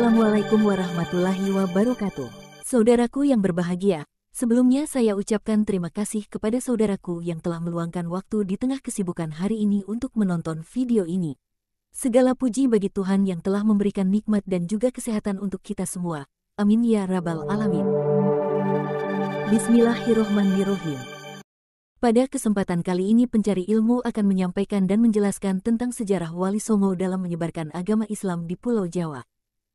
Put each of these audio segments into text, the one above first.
Assalamualaikum warahmatullahi wabarakatuh. Saudaraku yang berbahagia, sebelumnya saya ucapkan terima kasih kepada saudaraku yang telah meluangkan waktu di tengah kesibukan hari ini untuk menonton video ini. Segala puji bagi Tuhan yang telah memberikan nikmat dan juga kesehatan untuk kita semua. Amin ya Rabbal Alamin. Bismillahirrohmanirrohim. Pada kesempatan kali ini pencari ilmu akan menyampaikan dan menjelaskan tentang sejarah Wali Songo dalam menyebarkan agama Islam di Pulau Jawa.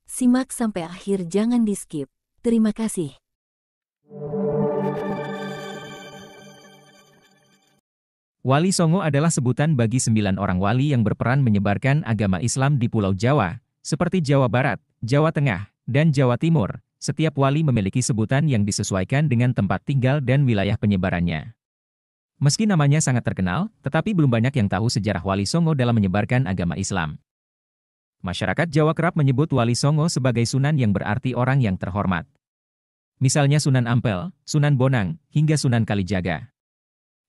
Simak sampai akhir jangan di-skip. Terima kasih. Wali Songo adalah sebutan bagi sembilan orang wali yang berperan menyebarkan agama Islam di Pulau Jawa, seperti Jawa Barat, Jawa Tengah, dan Jawa Timur. Setiap wali memiliki sebutan yang disesuaikan dengan tempat tinggal dan wilayah penyebarannya. Meski namanya sangat terkenal, tetapi belum banyak yang tahu sejarah Wali Songo dalam menyebarkan agama Islam. Masyarakat Jawa kerap menyebut Wali Songo sebagai sunan yang berarti orang yang terhormat. Misalnya Sunan Ampel, Sunan Bonang, hingga Sunan Kalijaga.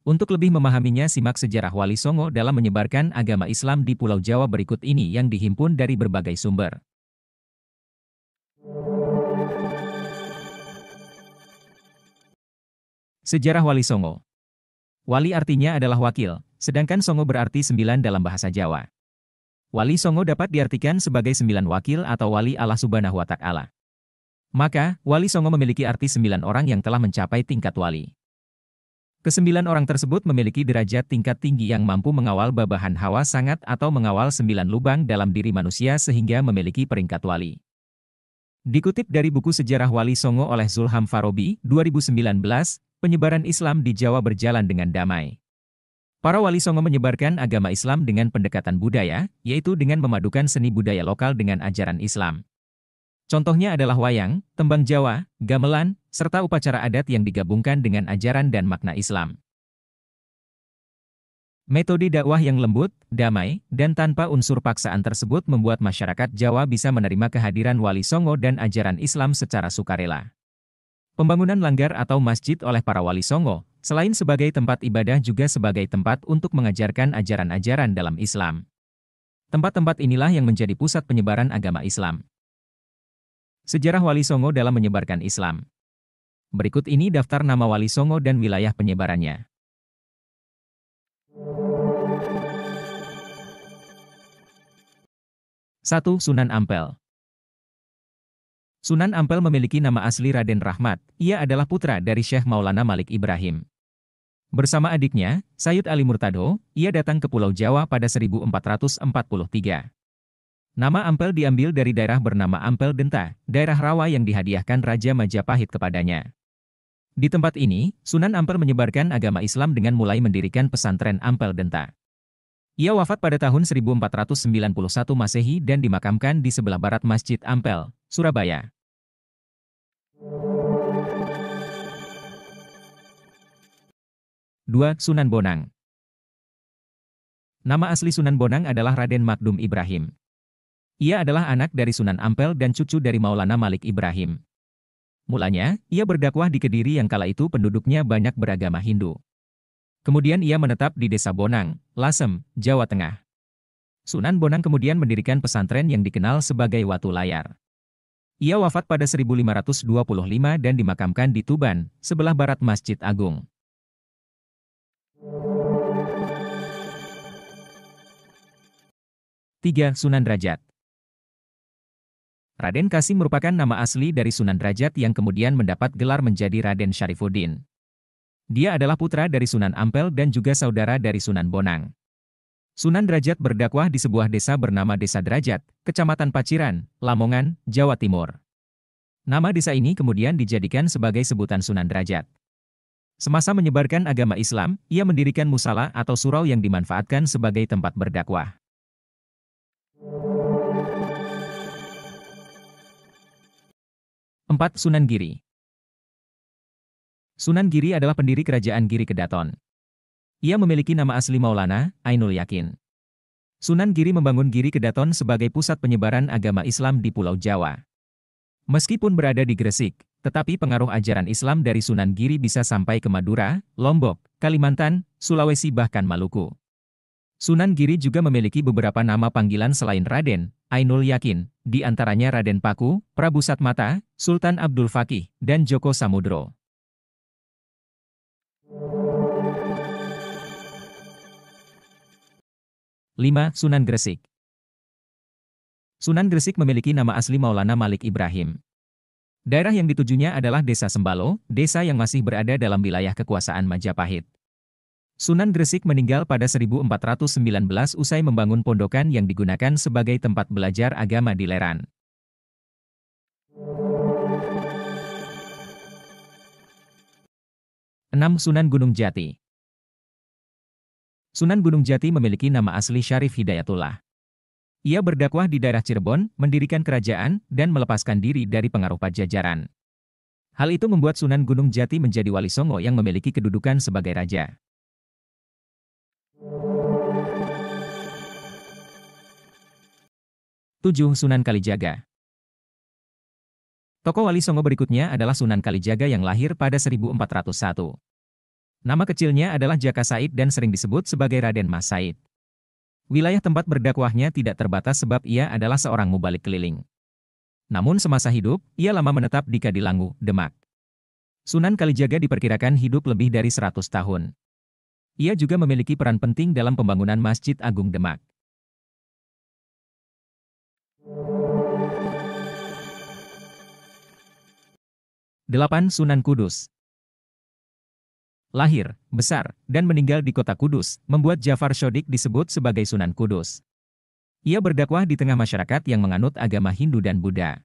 Untuk lebih memahaminya simak sejarah Wali Songo dalam menyebarkan agama Islam di Pulau Jawa berikut ini yang dihimpun dari berbagai sumber. Sejarah Wali Songo Wali artinya adalah wakil, sedangkan Songo berarti sembilan dalam bahasa Jawa. Wali Songo dapat diartikan sebagai sembilan wakil atau wali Allah subhanahu wa ta'ala. Maka, wali Songo memiliki arti sembilan orang yang telah mencapai tingkat wali. Kesembilan orang tersebut memiliki derajat tingkat tinggi yang mampu mengawal babahan hawa sangat atau mengawal sembilan lubang dalam diri manusia sehingga memiliki peringkat wali. Dikutip dari buku Sejarah Wali Songo oleh Zulham Farobi, 2019, penyebaran Islam di Jawa berjalan dengan damai. Para wali Songo menyebarkan agama Islam dengan pendekatan budaya, yaitu dengan memadukan seni budaya lokal dengan ajaran Islam. Contohnya adalah wayang, tembang Jawa, gamelan, serta upacara adat yang digabungkan dengan ajaran dan makna Islam. Metode dakwah yang lembut, damai, dan tanpa unsur paksaan tersebut membuat masyarakat Jawa bisa menerima kehadiran wali Songo dan ajaran Islam secara sukarela. Pembangunan langgar atau masjid oleh para wali Songo Selain sebagai tempat ibadah juga sebagai tempat untuk mengajarkan ajaran-ajaran dalam Islam. Tempat-tempat inilah yang menjadi pusat penyebaran agama Islam. Sejarah Wali Songo dalam menyebarkan Islam. Berikut ini daftar nama Wali Songo dan wilayah penyebarannya. Satu Sunan Ampel Sunan Ampel memiliki nama asli Raden Rahmat. Ia adalah putra dari Syekh Maulana Malik Ibrahim. Bersama adiknya, Sayyid Ali Murtado, ia datang ke Pulau Jawa pada 1443. Nama Ampel diambil dari daerah bernama Ampel Denta, daerah rawa yang dihadiahkan Raja Majapahit kepadanya. Di tempat ini, Sunan Ampel menyebarkan agama Islam dengan mulai mendirikan pesantren Ampel Denta. Ia wafat pada tahun 1491 Masehi dan dimakamkan di sebelah barat Masjid Ampel, Surabaya. 2. Sunan Bonang Nama asli Sunan Bonang adalah Raden Makdum Ibrahim. Ia adalah anak dari Sunan Ampel dan cucu dari Maulana Malik Ibrahim. Mulanya, ia berdakwah di Kediri yang kala itu penduduknya banyak beragama Hindu. Kemudian ia menetap di desa Bonang, Lasem, Jawa Tengah. Sunan Bonang kemudian mendirikan pesantren yang dikenal sebagai Watu Layar. Ia wafat pada 1525 dan dimakamkan di Tuban, sebelah barat Masjid Agung. 3. Sunan Derajat Raden Kasim merupakan nama asli dari Sunan Derajat yang kemudian mendapat gelar menjadi Raden Syarifuddin. Dia adalah putra dari Sunan Ampel dan juga saudara dari Sunan Bonang. Sunan Derajat berdakwah di sebuah desa bernama Desa Derajat, Kecamatan Paciran, Lamongan, Jawa Timur. Nama desa ini kemudian dijadikan sebagai sebutan Sunan Derajat. Semasa menyebarkan agama Islam, ia mendirikan musala atau surau yang dimanfaatkan sebagai tempat berdakwah. 4. Sunan Giri Sunan Giri adalah pendiri kerajaan Giri Kedaton. Ia memiliki nama asli Maulana, Ainul Yakin. Sunan Giri membangun Giri Kedaton sebagai pusat penyebaran agama Islam di Pulau Jawa. Meskipun berada di Gresik, tetapi pengaruh ajaran Islam dari Sunan Giri bisa sampai ke Madura, Lombok, Kalimantan, Sulawesi bahkan Maluku. Sunan Giri juga memiliki beberapa nama panggilan selain Raden, Ainul Yakin, di antaranya Raden Paku, Prabu Satmata, Sultan Abdul Fakih, dan Joko Samudro. Lima Sunan Gresik Sunan Gresik memiliki nama asli Maulana Malik Ibrahim. Daerah yang ditujunya adalah Desa Sembalo, desa yang masih berada dalam wilayah kekuasaan Majapahit. Sunan Gresik meninggal pada 1419 usai membangun pondokan yang digunakan sebagai tempat belajar agama di Leran. Enam Sunan Gunung Jati Sunan Gunung Jati memiliki nama asli Syarif Hidayatullah. Ia berdakwah di daerah Cirebon, mendirikan kerajaan, dan melepaskan diri dari pengaruh pajajaran. Hal itu membuat Sunan Gunung Jati menjadi wali songo yang memiliki kedudukan sebagai raja. 7. Sunan Kalijaga Tokoh Wali Songo berikutnya adalah Sunan Kalijaga yang lahir pada 1401. Nama kecilnya adalah Jaka Said dan sering disebut sebagai Raden Mas Said. Wilayah tempat berdakwahnya tidak terbatas sebab ia adalah seorang mubalik keliling. Namun semasa hidup, ia lama menetap di Kadilangu, Demak. Sunan Kalijaga diperkirakan hidup lebih dari 100 tahun. Ia juga memiliki peran penting dalam pembangunan Masjid Agung Demak. 8. Sunan Kudus Lahir, besar, dan meninggal di kota Kudus, membuat Jafar Shodik disebut sebagai Sunan Kudus. Ia berdakwah di tengah masyarakat yang menganut agama Hindu dan Buddha.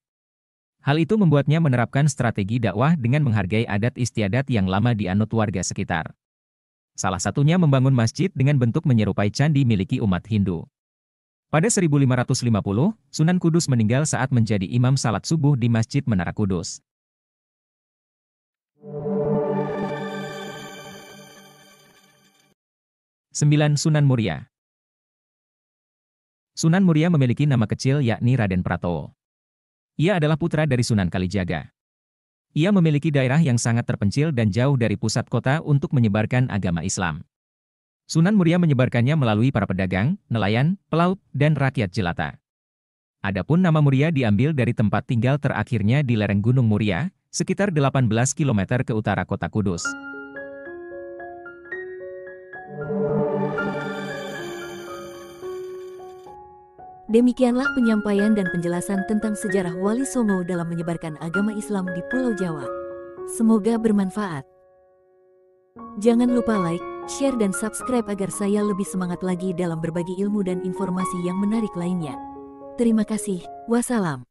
Hal itu membuatnya menerapkan strategi dakwah dengan menghargai adat istiadat yang lama dianut warga sekitar. Salah satunya membangun masjid dengan bentuk menyerupai candi miliki umat Hindu. Pada 1550, Sunan Kudus meninggal saat menjadi imam salat subuh di Masjid Menara Kudus. 9. Sunan Muria Sunan Muria memiliki nama kecil yakni Raden Pratowo. Ia adalah putra dari Sunan Kalijaga. Ia memiliki daerah yang sangat terpencil dan jauh dari pusat kota untuk menyebarkan agama Islam. Sunan Muria menyebarkannya melalui para pedagang, nelayan, pelaut, dan rakyat jelata. Adapun nama Muria diambil dari tempat tinggal terakhirnya di lereng Gunung Muria, sekitar 18 km ke utara kota Kudus. Demikianlah penyampaian dan penjelasan tentang sejarah Wali Songo dalam menyebarkan agama Islam di Pulau Jawa. Semoga bermanfaat. Jangan lupa like, share dan subscribe agar saya lebih semangat lagi dalam berbagi ilmu dan informasi yang menarik lainnya. Terima kasih, wassalam.